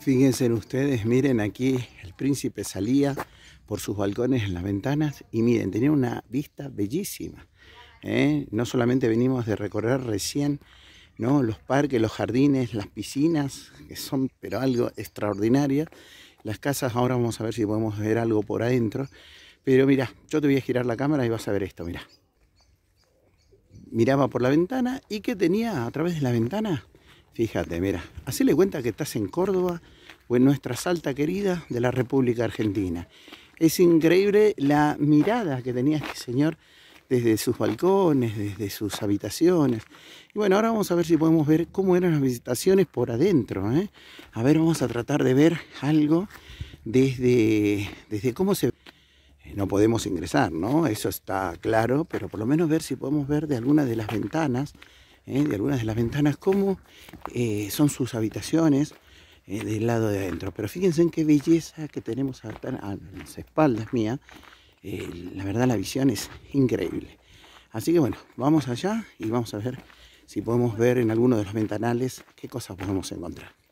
Fíjense ustedes, miren aquí el príncipe salía por sus balcones en las ventanas y miren, tenía una vista bellísima. ¿eh? No solamente venimos de recorrer recién ¿no? los parques, los jardines, las piscinas, que son pero algo extraordinario. Las casas, ahora vamos a ver si podemos ver algo por adentro. Pero mira, yo te voy a girar la cámara y vas a ver esto, mira. Miraba por la ventana y ¿qué tenía a través de la ventana Fíjate, mira, le cuenta que estás en Córdoba o en nuestra Salta querida de la República Argentina. Es increíble la mirada que tenía este señor desde sus balcones, desde sus habitaciones. Y bueno, ahora vamos a ver si podemos ver cómo eran las visitaciones por adentro. ¿eh? A ver, vamos a tratar de ver algo desde, desde cómo se... No podemos ingresar, ¿no? Eso está claro, pero por lo menos ver si podemos ver de alguna de las ventanas ¿eh? de algunas de las ventanas, cómo eh, son sus habitaciones eh, del lado de adentro. Pero fíjense en qué belleza que tenemos a, a las espaldas mías. la verdad la visión es increíble. Así que bueno, vamos allá y vamos a ver si podemos ver en alguno de los ventanales qué cosas podemos encontrar.